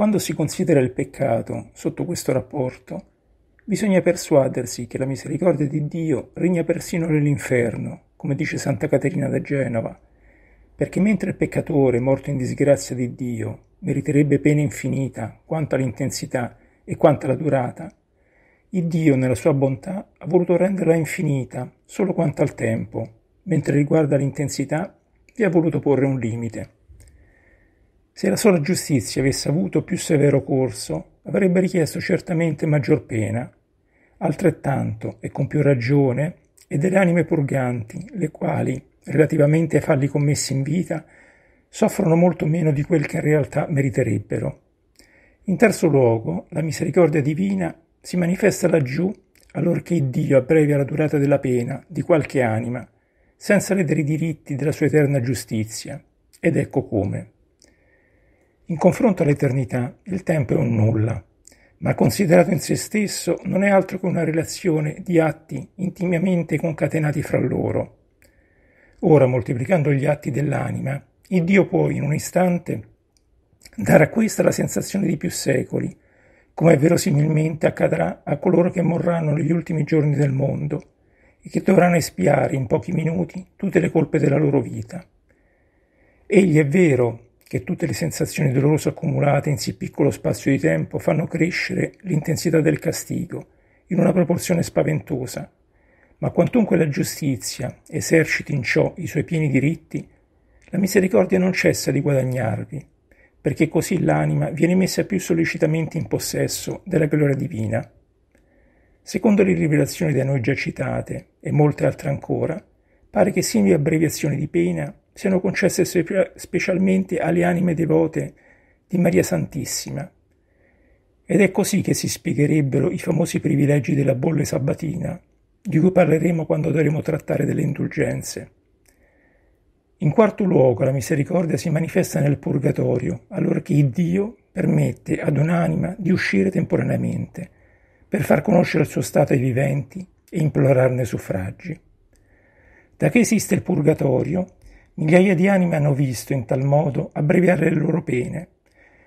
Quando si considera il peccato sotto questo rapporto, bisogna persuadersi che la misericordia di Dio regna persino nell'inferno, come dice Santa Caterina da Genova, perché mentre il peccatore morto in disgrazia di Dio meriterebbe pena infinita quanto all'intensità e quanto alla durata, il Dio nella sua bontà ha voluto renderla infinita solo quanto al tempo, mentre riguarda l'intensità vi ha voluto porre un limite. Se la sola giustizia avesse avuto più severo corso, avrebbe richiesto certamente maggior pena, altrettanto e con più ragione, e delle anime purganti, le quali, relativamente ai falli commessi in vita, soffrono molto meno di quel che in realtà meriterebbero. In terzo luogo, la misericordia divina si manifesta laggiù allorché Dio abbrevia la durata della pena di qualche anima, senza ledere i diritti della sua eterna giustizia. Ed ecco come. In confronto all'eternità, il tempo è un nulla, ma considerato in se stesso non è altro che una relazione di atti intimamente concatenati fra loro. Ora, moltiplicando gli atti dell'anima, il Dio può in un istante dare a questa la sensazione di più secoli, come verosimilmente accadrà a coloro che morranno negli ultimi giorni del mondo e che dovranno espiare in pochi minuti tutte le colpe della loro vita. Egli è vero, che tutte le sensazioni dolorose accumulate in sì piccolo spazio di tempo fanno crescere l'intensità del castigo in una proporzione spaventosa. Ma quantunque la giustizia eserciti in ciò i suoi pieni diritti, la misericordia non cessa di guadagnarvi, perché così l'anima viene messa più sollecitamente in possesso della gloria divina. Secondo le rivelazioni da noi già citate, e molte altre ancora, pare che simili abbreviazioni di pena siano concesse specialmente alle anime devote di Maria Santissima. Ed è così che si spiegherebbero i famosi privilegi della bolle sabbatina, di cui parleremo quando dovremo trattare delle indulgenze. In quarto luogo, la misericordia si manifesta nel purgatorio, allorché Dio permette ad un'anima di uscire temporaneamente, per far conoscere il suo stato ai viventi e implorarne suffragi. Da che esiste il purgatorio, Migliaia di anime hanno visto, in tal modo, abbreviare le loro pene,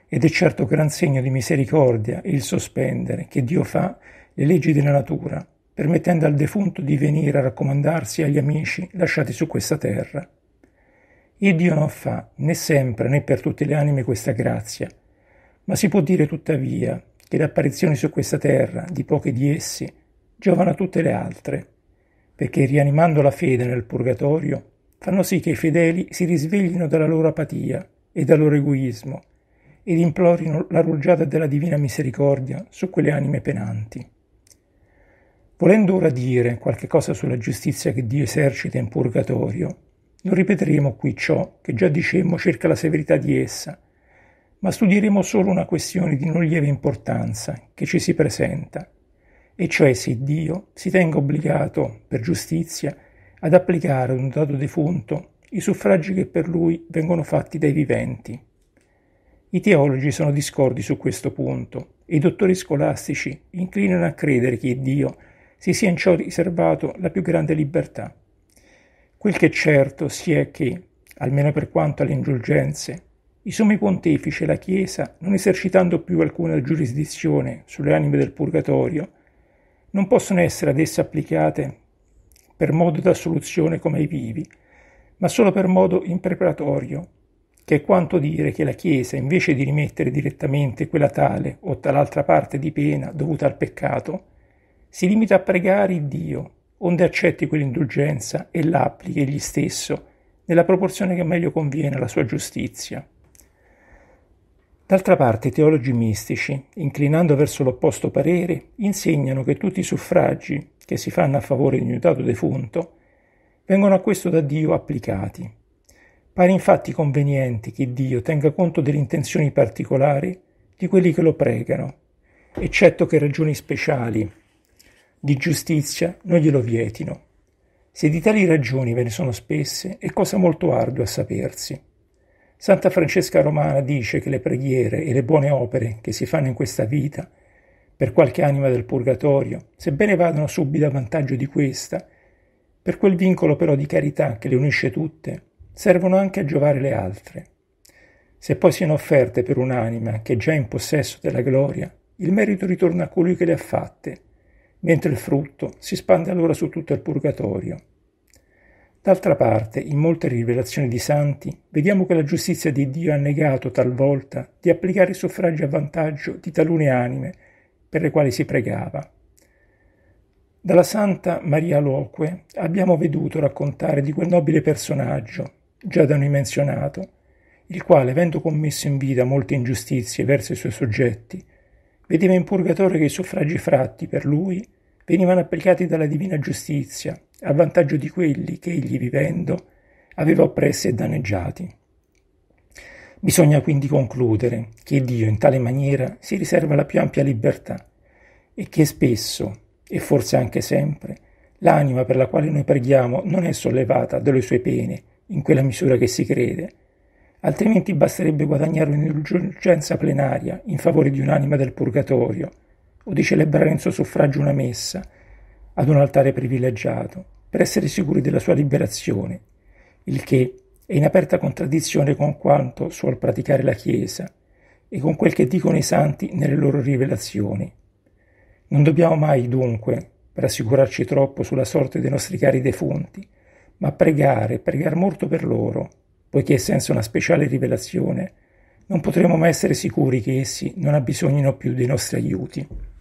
ed è certo gran segno di misericordia il sospendere che Dio fa le leggi della natura, permettendo al defunto di venire a raccomandarsi agli amici lasciati su questa terra. E Dio non fa né sempre né per tutte le anime questa grazia, ma si può dire tuttavia che le apparizioni su questa terra di poche di essi giovano a tutte le altre, perché rianimando la fede nel purgatorio fanno sì che i fedeli si risveglino dalla loro apatia e dal loro egoismo ed implorino la rugiada della divina misericordia su quelle anime penanti. Volendo ora dire qualche cosa sulla giustizia che Dio esercita in purgatorio, non ripeteremo qui ciò che già dicemmo circa la severità di essa, ma studieremo solo una questione di non lieve importanza che ci si presenta, e cioè se Dio si tenga obbligato, per giustizia, ad applicare ad un dato defunto i suffragi che per lui vengono fatti dai viventi. I teologi sono discordi su questo punto e i dottori scolastici inclinano a credere che Dio si sia in ciò riservato la più grande libertà. Quel che è certo si è che, almeno per quanto alle indulgenze, i sommi pontefici e la Chiesa, non esercitando più alcuna giurisdizione sulle anime del purgatorio, non possono essere ad essa applicate per modo d'assoluzione come ai vivi, ma solo per modo impreparatorio, che è quanto dire che la Chiesa, invece di rimettere direttamente quella tale o tal'altra parte di pena dovuta al peccato, si limita a pregare il Dio, onde accetti quell'indulgenza e l'applichi egli stesso, nella proporzione che meglio conviene alla sua giustizia. D'altra parte i teologi mistici, inclinando verso l'opposto parere, insegnano che tutti i suffragi, che si fanno a favore di un iutato defunto, vengono a questo da Dio applicati. Pare infatti conveniente che Dio tenga conto delle intenzioni particolari di quelli che lo pregano, eccetto che ragioni speciali di giustizia non glielo vietino. Se di tali ragioni ve ne sono spesse, è cosa molto ardua a sapersi. Santa Francesca Romana dice che le preghiere e le buone opere che si fanno in questa vita per qualche anima del purgatorio, sebbene vadano subito a vantaggio di questa, per quel vincolo però di carità che le unisce tutte, servono anche a giovare le altre. Se poi siano offerte per un'anima che è già in possesso della gloria, il merito ritorna a colui che le ha fatte, mentre il frutto si spande allora su tutto il purgatorio. D'altra parte, in molte rivelazioni di santi, vediamo che la giustizia di Dio ha negato talvolta di applicare i suffragi a vantaggio di talune anime per le quali si pregava. Dalla Santa Maria Loque abbiamo veduto raccontare di quel nobile personaggio, già da noi menzionato, il quale, avendo commesso in vita molte ingiustizie verso i suoi soggetti, vedeva in purgatorio che i suffragi fratti per lui venivano applicati dalla divina giustizia a vantaggio di quelli che egli, vivendo, aveva oppressi e danneggiati. Bisogna quindi concludere che Dio in tale maniera si riserva la più ampia libertà e che spesso, e forse anche sempre, l'anima per la quale noi preghiamo non è sollevata dalle sue pene in quella misura che si crede, altrimenti basterebbe guadagnare un'indulgenza plenaria in favore di un'anima del purgatorio o di celebrare in suo suffragio una messa ad un altare privilegiato per essere sicuri della sua liberazione, il che è in aperta contraddizione con quanto suol praticare la Chiesa e con quel che dicono i santi nelle loro rivelazioni. Non dobbiamo mai, dunque, rassicurarci troppo sulla sorte dei nostri cari defunti, ma pregare, pregare molto per loro, poiché senza una speciale rivelazione non potremo mai essere sicuri che essi non abbisognino più dei nostri aiuti.